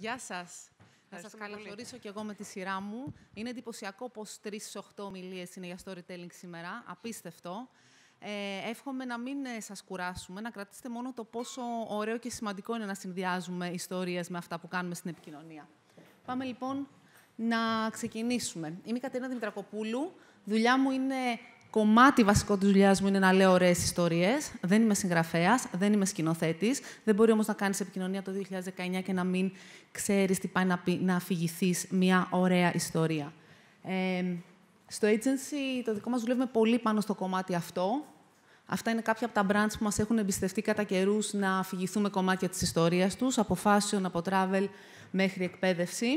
Γεια σας. Θα σα καλωσορίσω και εγώ με τη σειρά μου. Είναι εντυπωσιακό πως τρεις στι οχτώ ομιλίες είναι για storytelling σήμερα. Απίστευτο. Ε, εύχομαι να μην ε, σας κουράσουμε, να κρατήσετε μόνο το πόσο ωραίο και σημαντικό είναι να συνδυάζουμε ιστορίες με αυτά που κάνουμε στην επικοινωνία. Πάμε λοιπόν να ξεκινήσουμε. Είμαι η Κατερίνα Δημητρακοπούλου. Δουλειά μου είναι κομμάτι βασικό της δουλειάς μου είναι να λέω ωραίες ιστορίες. Δεν είμαι συγγραφέας, δεν είμαι σκηνοθέτης. Δεν μπορεί όμως να κάνεις επικοινωνία το 2019 και να μην ξέρεις τι πάει να, πει, να αφηγηθείς μια ωραία ιστορία. Ε, στο agency το δικό μας δουλεύουμε πολύ πάνω στο κομμάτι αυτό. Αυτά είναι κάποια από τα brands που μας έχουν εμπιστευτεί κατά καιρούς να αφηγηθούμε κομμάτια της ιστορίας τους, από από travel μέχρι εκπαίδευση.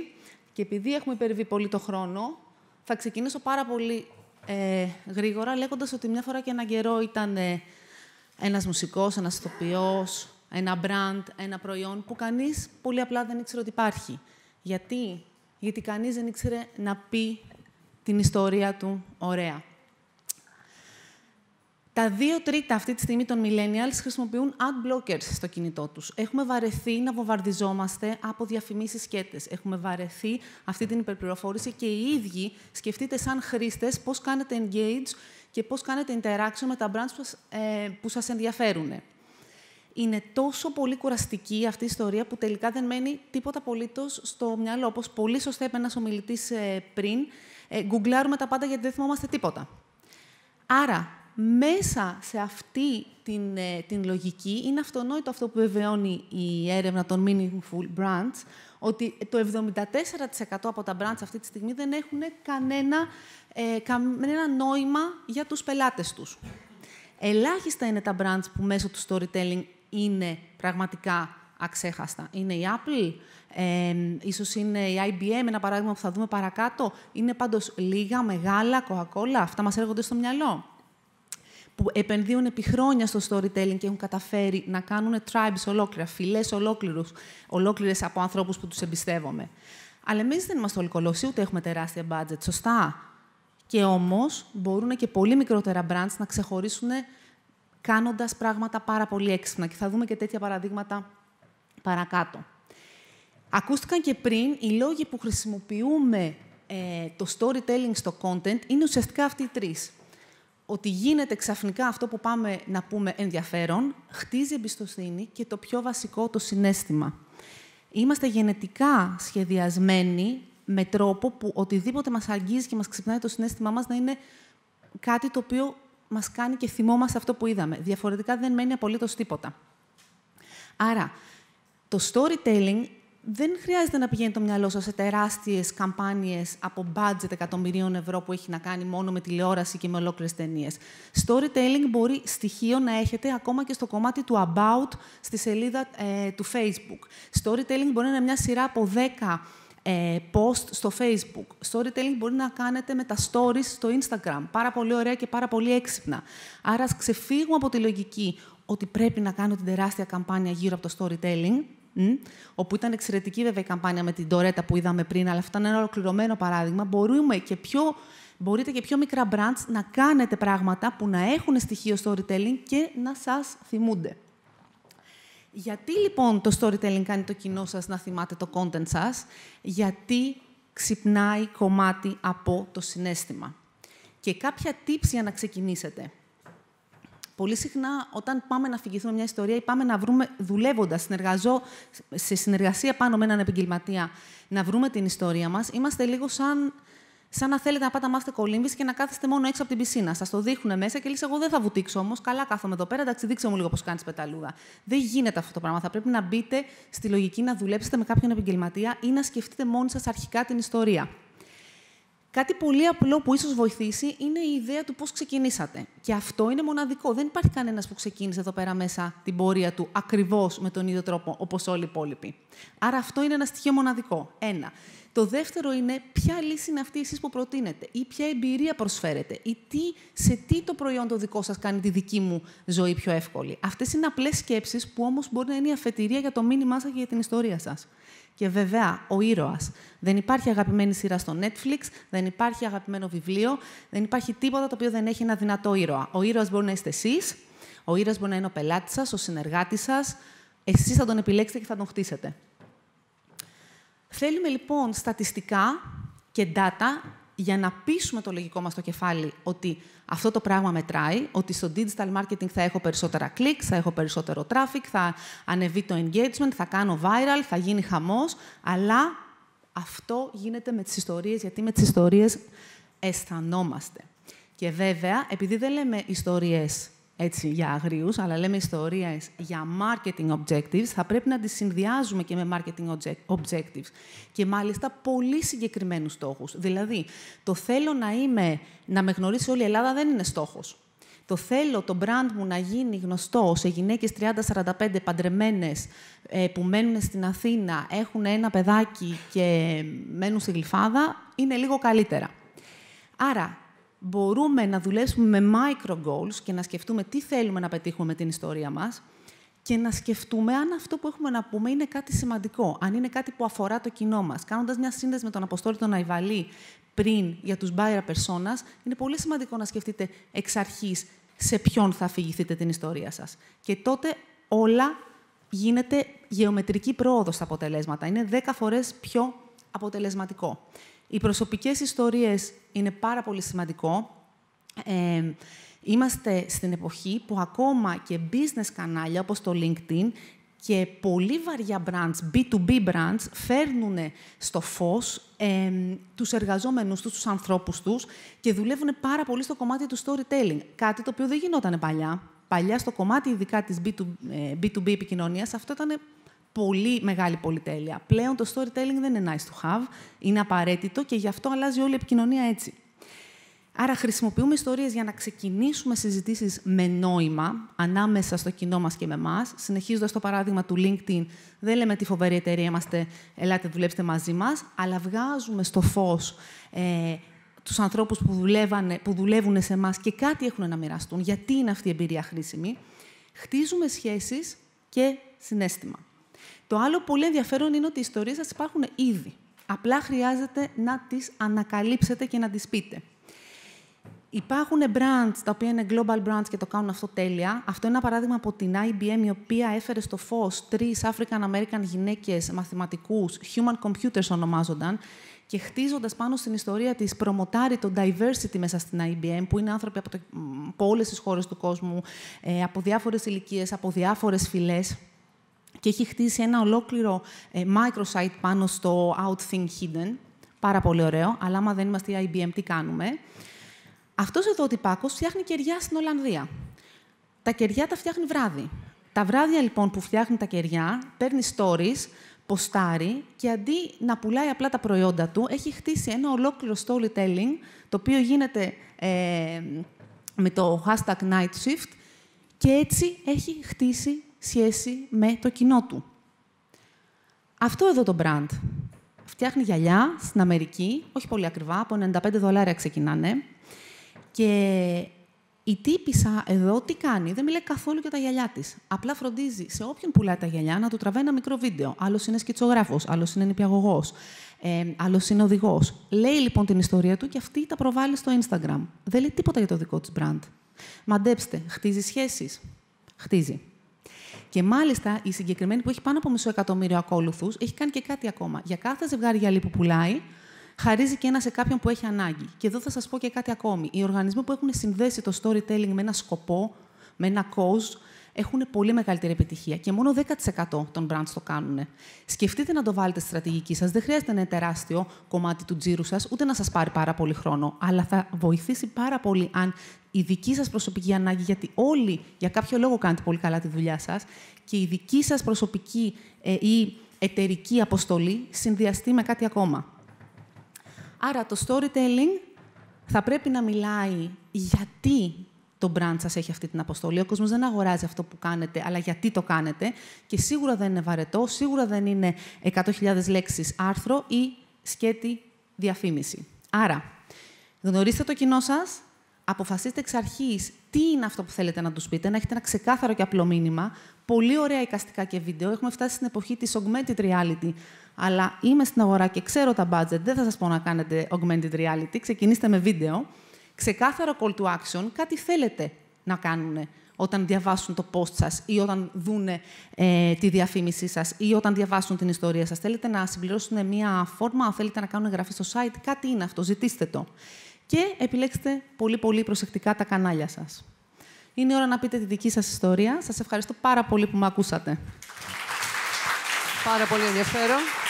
Και επειδή έχουμε υπερβεί πολύ το χρόνο, θα ξεκινήσω πάρα πολύ ε, γρήγορα, λέγοντας ότι μια φορά και έναν καιρό ήταν ένας μουσικός, ένας ηθοποιός, ένα brand, ένα προϊόν που κανείς πολύ απλά δεν ήξερε ότι υπάρχει. Γιατί, Γιατί κανείς δεν ήξερε να πει την ιστορία του ωραία. Τα δύο τρίτα αυτή τη στιγμή των millennials χρησιμοποιούν ad blockers στο κινητό τους. Έχουμε βαρεθεί να βομβαρδιζόμαστε από διαφημίσεις σκέτες. Έχουμε βαρεθεί αυτή την υπερπληροφόρηση και οι ίδιοι σκεφτείτε σαν χρήστες πώς κάνετε engage και πώς κάνετε interaction με τα brands που σας ε, ενδιαφέρουν. Είναι τόσο πολύ κουραστική αυτή η ιστορία που τελικά δεν μένει τίποτα απολύτως στο μυαλό. Όπως πολύ σωστά είπε ένας ομιλητής ε, πριν, ε, γκουγκλάρουμε τα πάντα γιατί δεν θυμόμαστε τίποτα. Άρα, μέσα σε αυτή την, ε, την λογική είναι αυτονόητο αυτό που βεβαιώνει η έρευνα των meaningful brands, ότι το 74% από τα brands αυτή τη στιγμή δεν έχουν κανένα, ε, νόημα για τους πελάτες τους. Ελάχιστα είναι τα brands που μέσω του storytelling είναι πραγματικά αξέχαστα. Είναι η Apple, ε, ίσως είναι η IBM, ένα παράδειγμα που θα δούμε παρακάτω. Είναι πάντως λίγα, μεγάλα, αυτά μας έρχονται στο μυαλό που επενδύουν επί χρόνια στο storytelling και έχουν καταφέρει να κάνουν tribes ολόκληρα, φυλές ολόκληρες από ανθρώπους που τους εμπιστεύομαι. Αλλά εμείς δεν είμαστε όλοι κολοσσοί, ούτε έχουμε τεράστια budget, σωστά. Και όμως μπορούν και πολύ μικρότερα brands να ξεχωρίσουν κάνοντας πράγματα πάρα πολύ έξυπνα. Και θα δούμε και τέτοια παραδείγματα παρακάτω. Ακούστηκαν και πριν, οι λόγοι που χρησιμοποιούμε ε, το storytelling στο content είναι ουσιαστικά αυτοί οι τρεις ότι γίνεται ξαφνικά αυτό που πάμε να πούμε ενδιαφέρον, χτίζει εμπιστοσύνη και το πιο βασικό, το συνέστημα. Είμαστε γενετικά σχεδιασμένοι με τρόπο που οτιδήποτε μας αγγίζει και μας ξυπνάει το συνέστημά μας να είναι κάτι το οποίο μας κάνει και θυμόμαστε αυτό που είδαμε. Διαφορετικά δεν μένει απολύτως τίποτα. Άρα, το storytelling δεν χρειάζεται να πηγαίνει το μυαλό σας σε τεράστιες καμπάνιες από budget εκατομμυρίων ευρώ που έχει να κάνει μόνο με τηλεόραση και με ολόκληρες ταινίες. Storytelling μπορεί στοιχείο να έχετε ακόμα και στο κομμάτι του About στη σελίδα ε, του Facebook. Storytelling μπορεί να είναι μια σειρά από 10 ε, post στο Facebook. Storytelling μπορεί να κάνετε με τα stories στο Instagram. Πάρα πολύ ωραία και πάρα πολύ έξυπνα. Άρα ξεφύγουμε από τη λογική ότι πρέπει να κάνω την τεράστια καμπάνια γύρω από το storytelling Όπου ήταν εξαιρετική βέβαια η καμπάνια με την Τωρέτα που είδαμε πριν, αλλά αυτό ήταν ένα ολοκληρωμένο παράδειγμα. Μπορούμε και πιο, μπορείτε και πιο μικρά brands να κάνετε πράγματα που να έχουν στοιχείο storytelling και να σας θυμούνται. Γιατί λοιπόν το storytelling κάνει το κοινό σας να θυμάται το content σας, γιατί ξυπνάει κομμάτι από το συνέστημα. Και κάποια tips για να ξεκινήσετε. Πολύ συχνά, όταν πάμε να αφηγηθούμε μια ιστορία ή πάμε να βρούμε, δουλεύοντας, σε συνεργασία πάνω με έναν επαγγελματία, να βρούμε την ιστορία μας, είμαστε λίγο σαν, να θέλετε να πάτε να μάθετε κολύμβηση και να κάθεστε μόνο έξω από την πισίνα. Σας το δείχνουν μέσα και λες: Εγώ δεν θα βουτήξω όμως. Καλά, κάθομαι εδώ πέρα. Εντάξει, δείξε μου λίγο πώς κάνεις πεταλούδα. Δεν γίνεται αυτό το πράγμα. Θα πρέπει να μπείτε στη λογική να δουλέψετε με κάποιον επαγγελματία ή να σκεφτείτε μόνοι σας αρχικά την ιστορία. Κάτι πολύ απλό που ίσως βοηθήσει είναι η ιδέα του πώς ξεκινήσατε. Και αυτό είναι μοναδικό. Δεν υπάρχει κανένας που ξεκίνησε εδώ πέρα μέσα την πορεία του ακριβώς με τον ίδιο τρόπο όπως όλοι οι υπόλοιποι. Άρα αυτό είναι ένα στοιχείο μοναδικό. Ένα. Το δεύτερο είναι ποια λύση είναι αυτή εσείς που προτείνετε ή ποια εμπειρία προσφέρετε ή τι, σε τι το προϊόν το δικό σας κάνει τη δική μου ζωή πιο εύκολη. Αυτές είναι απλές σκέψεις που όμως μπορεί να είναι η αφετηρία για το μήνυμά σας και για την ιστορία σας. Και βέβαια, ο ήρωας. Δεν υπάρχει αγαπημένη σειρά στο Netflix, δεν υπάρχει αγαπημένο βιβλίο, δεν υπάρχει τίποτα το οποίο δεν έχει ένα δυνατό ήρωα. Ο ήρωας μπορεί να είστε εσείς, ο ήρωας μπορεί να είναι ο πελάτης σας, ο συνεργάτης σας. Εσείς θα τον επιλέξετε και θα τον χτίσετε. Θέλουμε λοιπόν στατιστικά και data για να πείσουμε το λογικό μας το κεφάλι ότι αυτό το πράγμα μετράει, ότι στο digital marketing θα έχω περισσότερα κλικ, θα έχω περισσότερο traffic, θα ανεβεί το engagement, θα κάνω viral, θα γίνει χαμός, αλλά αυτό γίνεται με τις ιστορίες, γιατί με τις ιστορίες αισθανόμαστε. Και βέβαια, επειδή δεν λέμε ιστορίες έτσι, για αγρίους, αλλά λέμε ιστορίες για marketing objectives, θα πρέπει να τις συνδυάζουμε και με marketing objectives. Και μάλιστα πολύ συγκεκριμένους στόχους. Δηλαδή, το θέλω να, είμαι, να με γνωρίσει όλη η Ελλάδα δεν είναι στόχος. Το θέλω το brand μου να γίνει γνωστό σε γυναίκες 30-45 παντρεμένες ε, που μένουν στην Αθήνα, έχουν ένα παιδάκι και μένουν στη Γλυφάδα, είναι λίγο καλύτερα. Άρα, μπορούμε να δουλέψουμε με micro goals και να σκεφτούμε τι θέλουμε να πετύχουμε με την ιστορία μας και να σκεφτούμε αν αυτό που έχουμε να πούμε είναι κάτι σημαντικό, αν είναι κάτι που αφορά το κοινό μας. Κάνοντας μια σύνδεση με τον Αποστόλη τον Αϊβαλή πριν για τους buyer personas, είναι πολύ σημαντικό να σκεφτείτε εξ αρχής σε ποιον θα αφηγηθείτε την ιστορία σας. Και τότε όλα γίνεται γεωμετρική πρόοδος στα αποτελέσματα. Είναι 10 φορές πιο αποτελεσματικό. Οι προσωπικές ιστορίες είναι πάρα πολύ σημαντικό. Ε, είμαστε στην εποχή που ακόμα και business κανάλια όπως το LinkedIn και πολύ βαριά brands, B2B brands, φέρνουν στο φως ε, τους εργαζόμενους τους, τους ανθρώπους τους και δουλεύουν πάρα πολύ στο κομμάτι του storytelling. Κάτι το οποίο δεν γινόταν παλιά. Παλιά στο κομμάτι ειδικά της B2, B2B ε, επικοινωνίας αυτό ήταν πολύ μεγάλη πολυτέλεια. Πλέον το storytelling δεν είναι nice to have, είναι απαραίτητο και γι' αυτό αλλάζει όλη η επικοινωνία έτσι. Άρα χρησιμοποιούμε ιστορίες για να ξεκινήσουμε συζητήσεις με νόημα ανάμεσα στο κοινό μας και με εμάς. συνεχίζοντας το παράδειγμα του LinkedIn, δεν λέμε τι φοβερή εταιρεία είμαστε, ελάτε δουλέψτε μαζί μας, αλλά βγάζουμε στο φως ε, τους ανθρώπους που, που δουλεύουν σε εμάς και κάτι έχουν να μοιραστούν, γιατί είναι αυτή η εμπειρία χρήσιμη. Χτίζουμε σχέσεις και συνέστημα. Το άλλο πολύ ενδιαφέρον είναι ότι οι ιστορίες σας υπάρχουν ήδη. Απλά χρειάζεται να τις ανακαλύψετε και να τις πείτε. Υπάρχουν brands τα οποία είναι global brands και το κάνουν αυτό τέλεια. Αυτό είναι ένα παράδειγμα από την IBM, η οποία έφερε στο φως τρεις African American γυναίκες μαθηματικούς, human computers ονομάζονταν, και χτίζοντας πάνω στην ιστορία της, προμοτάρει το diversity μέσα στην IBM, που είναι άνθρωποι από, από όλες τις χώρες του κόσμου, ε, από διάφορες ηλικίες, από διάφορες φυλές και έχει χτίσει ένα ολόκληρο ε, microsite πάνω στο Outthink Hidden. Πάρα πολύ ωραίο, αλλά άμα δεν είμαστε η IBM, τι κάνουμε. Αυτός εδώ ο τυπάκος φτιάχνει κεριά στην Ολλανδία. Τα κεριά τα φτιάχνει βράδυ. Τα βράδια λοιπόν που φτιάχνει τα κεριά, παίρνει stories, ποστάρει και αντί να πουλάει απλά τα προϊόντα του, έχει χτίσει ένα ολόκληρο storytelling, το οποίο γίνεται ε, με το hashtag nightshift, και έτσι έχει χτίσει σχέση με το κοινό του. Αυτό εδώ το brand φτιάχνει γυαλιά στην Αμερική, όχι πολύ ακριβά, από 95 δολάρια ξεκινάνε. Και η τύπησα εδώ τι κάνει, δεν μιλάει καθόλου για τα γυαλιά της. Απλά φροντίζει σε όποιον πουλάει τα γυαλιά να του τραβάει ένα μικρό βίντεο. Άλλος είναι σκητσογράφος, άλλος είναι νηπιαγωγός, ε, άλλος είναι οδηγός. Λέει λοιπόν την ιστορία του και αυτή τα προβάλλει στο Instagram. Δεν λέει τίποτα για το δικό της brand. Μαντέψτε, χτίζει σχέσεις. Χτίζει. Και μάλιστα η συγκεκριμένη που έχει πάνω από μισό εκατομμύριο ακόλουθους έχει κάνει και κάτι ακόμα. Για κάθε ζευγάρι γυαλί που πουλάει, χαρίζει και ένα σε κάποιον που έχει ανάγκη. Και εδώ θα σας πω και κάτι ακόμη. Οι οργανισμοί που έχουν συνδέσει το storytelling με ένα σκοπό, με ένα cause, έχουν πολύ μεγαλύτερη επιτυχία και μόνο 10% των brands το κάνουν. Σκεφτείτε να το βάλετε στη στρατηγική σας. Δεν χρειάζεται ένα τεράστιο κομμάτι του τζίρου σας, ούτε να σας πάρει πάρα πολύ χρόνο. Αλλά θα βοηθήσει πάρα πολύ αν η δική σας προσωπική ανάγκη, γιατί όλοι για κάποιο λόγο κάνετε πολύ καλά τη δουλειά σας και η δική σας προσωπική ε, ή εταιρική αποστολή συνδυαστεί με κάτι ακόμα. Άρα το storytelling θα πρέπει να μιλάει γιατί το brand σας έχει αυτή την αποστολή. Ο κόσμος δεν αγοράζει αυτό που κάνετε, αλλά γιατί το κάνετε. Και σίγουρα δεν είναι βαρετό, σίγουρα δεν είναι 100.000 λέξεις άρθρο ή σκέτη διαφήμιση. Άρα, γνωρίστε το κοινό σας, αποφασίστε εξ αρχής τι είναι αυτό που θέλετε να τους πείτε, να έχετε ένα ξεκάθαρο και απλό μήνυμα. Πολύ ωραία εικαστικά και βίντεο. Έχουμε φτάσει στην εποχή της augmented reality. Αλλά είμαι στην αγορά και ξέρω τα budget. Δεν θα σας πω να κάνετε augmented reality. Ξεκινήστε με βίντεο. Ξεκάθαρο call to action. Κάτι θέλετε να κάνουν όταν διαβάσουν το post σας ή όταν δούνε ε, τη διαφήμισή σας ή όταν διαβάσουν την ιστορία σας. Θέλετε να συμπληρώσουν μία φόρμα, θέλετε να κάνουν εγγραφή στο site, κάτι είναι αυτό, ζητήστε το και επιλέξτε πολύ πολύ προσεκτικά τα κανάλια σας. Είναι ώρα να πείτε τη δική σας ιστορία. Σας ευχαριστώ πάρα πολύ που με ακούσατε. Πάρα πολύ ενδιαφέρον.